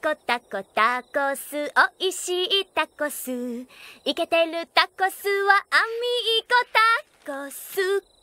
コタコタコスおいしいタコスイケてるタコスはアミーコタコス